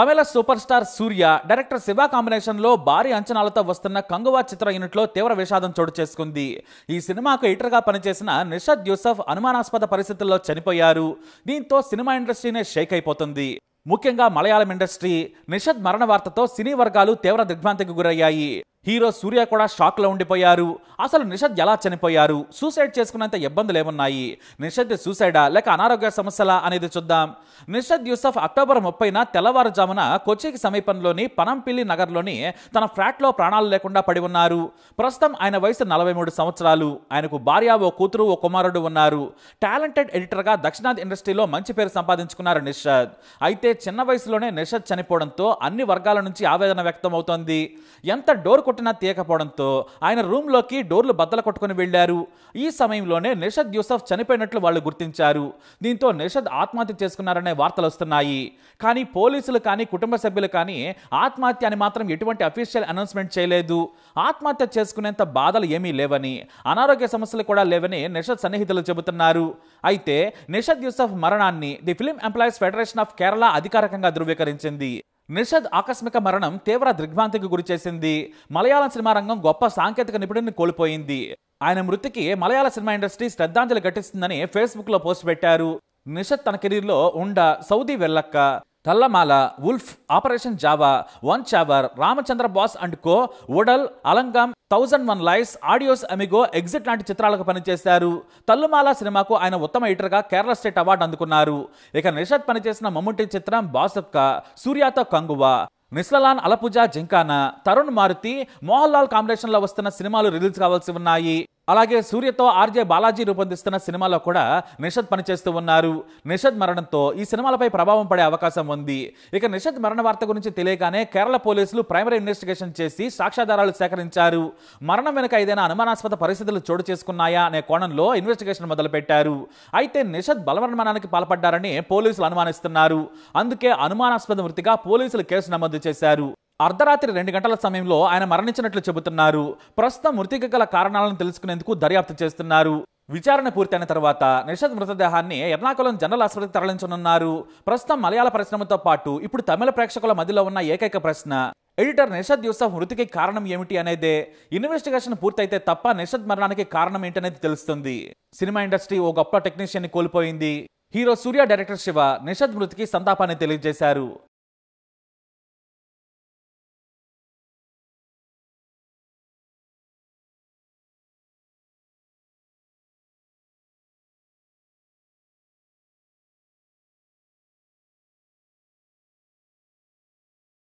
తమిళ super star Suriya director Siva కాంబినేషన్లో భారీ అంచనాలతో వస్తున్న కంగువా చిత్ర యూనిట్లో తీవ్ర విషాదం చోటు చేసుకుంది ఈ సినిమాకు గా పనిచేసిన నిషద్ యూసఫ్ అనుమానాస్పద పరిస్థితుల్లో చనిపోయారు దీంతో సినిమా ఇండస్ట్రీనే షేక్ అయిపోతుంది ముఖ్యంగా మలయాళం ఇండస్ట్రీ నిషద్ మరణ వార్తతో సినీ వర్గాలు తీవ్ర దిగ్భ్రాంతికి గురయ్యాయి హీరో సూర్య కూడా షాక్లో ఉండిపోయారు అసలు నిషద్ ఎలా చనిపోయారు సూసైడ్ చేసుకున్నంత ఇబ్బందులు ఏమున్నాయి నిషద్ సూసైడా లేక అనారోగ్య సమస్యలా అనేది చూద్దాం నిషద్ యూసఫ్ అక్టోబర్ ముప్పైన తెల్లవారుజామున కొచ్చికి సమీపంలోని పనంపిల్లి నగర్లోని తన ఫ్లాట్లో ప్రాణాలు లేకుండా పడి ఉన్నారు ప్రస్తుతం ఆయన వయసు నలభై మూడు సంవత్సరాలు ఆయనకు భార్య ఓ కూతురు ఓ కుమారుడు ఉన్నారు టాలెంటెడ్ ఎడిటర్గా దక్షిణాది ఇండస్ట్రీలో మంచి పేరు సంపాదించుకున్నారు నిషద్ అయితే చిన్న వయసులోనే నిషద్ చనిపోవడంతో అన్ని వర్గాల నుంచి ఆవేదన వ్యక్తం అవుతోంది ఎంత డోర్ కొట్టినా తీయకపోవడంతో ఆయన రూమ్లోకి డోర్లు బద్దలు కొట్టుకుని వెళ్లారు ఈ సమయంలోనే నిషద్ యూసఫ్ చనిపోయినట్లు వాళ్ళు గుర్తించారు దీంతో నిషద్ ఆత్మహత్య చేసుకున్నారనే వార్తలు వస్తున్నాయి కానీ పోలీసులు కానీ కుటుంబ సభ్యులు కానీ ఆత్మహత్య అని మాత్రం ఎటువంటి అఫీషియల్ అనౌన్స్మెంట్ చేయలేదు ఆత్మహత్య చేసుకునేంత బాధలు ఏమీ లేవని అనారోగ్య సమస్యలు కూడా లేవని నిషద్ సన్నిహితులు చెబుతున్నారు అయితే నిషద్ యూసఫ్ మరణాన్ని the film employees federation of Kerala అధికారికంగా ధృవీకరించింది నిషద్ ఆకస్మిక మరణం తీవ్ర దిగ్భ్రాంతికి గురిచేసింది మలయాళం సినిమా రంగం గొప్ప సాంకేతిక నిపుణుడిని కోల్పోయింది ఆయన మృతికి మలయాళ సినిమా ఇండస్ట్రీ శ్రద్ధాంజలి ఘటిస్తుందని ఫేస్బుక్ లో పోస్ట్ పెట్టారు నిషద్ తన కెరీర్లో Unda Saudi Vellakka Thallumaala wolf operation Java one Chaaver Ramachandra boss and co Udal Alangam thousand one lifes adios amigo exit లాంటి చిత్రాలకు పనిచేశారు తల్లుమాల సినిమాకు ఆయన ఉత్తమ ఎడిటర్గా కేరళ స్టేట్ అవార్డు అందుకున్నారు ఇక నిషద్ పనిచేసిన మమ్ముటి చిత్రం బాసప్కా సూర్యాతో కంగువా నిస్లలాన్ అలపూజ జింకానా తరుణ్ మారుతి మోహన్ లాల్ కాంబినేషన్లో వస్తున్న సినిమాలు రిలీజ్ కావాల్సి ఉన్నాయి అలాగే సూర్యతో ఆర్జే బాలాజీ రూపొందిస్తున్న సినిమాలో కూడా నిషద్ పనిచేస్తూ ఉన్నారు నిషద్ మరణంతో ఈ సినిమాలపై ప్రభావం పడే అవకాశం ఉంది ఇక నిషద్ మరణ వార్త గురించి తెలియగానే కేరళ పోలీసులు ప్రైమరీ ఇన్వెస్టిగేషన్ చేసి సాక్ష్యాధారాలు సేకరించారు మరణం వెనుక ఏదైనా అనుమానాస్పద పరిస్థితులు చోటు చేసుకున్నాయా అనే కోణంలో ఇన్వెస్టిగేషన్ మొదలుపెట్టారు అయితే నిషద్ బలవర్మరణానికి పాల్పడ్డారని పోలీసులు అనుమానిస్తున్నారు అందుకే అనుమానాస్పద వృత్తిగా పోలీసులు కేసు నమోదు చేశారు అర్ధరాత్రి రెండు గంటల సమయంలో ఆయన మరణించినట్లు చెబుతున్నారు ప్రస్తుతం మృతికి గల కారణాలను తెలుసుకునేందుకు దర్యాప్తు చేస్తున్నారు విచారణ పూర్తయిన తర్వాత నిషద్ మృతదేహాన్ని ఎర్నాకులం జనరల్ ఆసుపత్రికి తరలించనున్నారు ప్రస్తుతం మలయాళ పరిశ్రమతో పాటు ఇప్పుడు తమిళ ప్రేక్షకుల మధ్యలో ఉన్న ఏకైక ప్రశ్న ఎడిటర్ నిషద్ యూసఫ్ మృతికి కారణం ఏమిటి అనేదే ఇన్వెస్టిగేషన్ పూర్తయితే తప్ప నిషద్ మరణానికి కారణం ఏంటనేది తెలుస్తుంది సినిమా ఇండస్ట్రీ ఓ గొప్ప టెక్నీషియన్ని కోల్పోయింది హీరో సూర్య డైరెక్టర్ శివ నిషద్ మృతికి సంతాపాన్ని తెలియజేశారు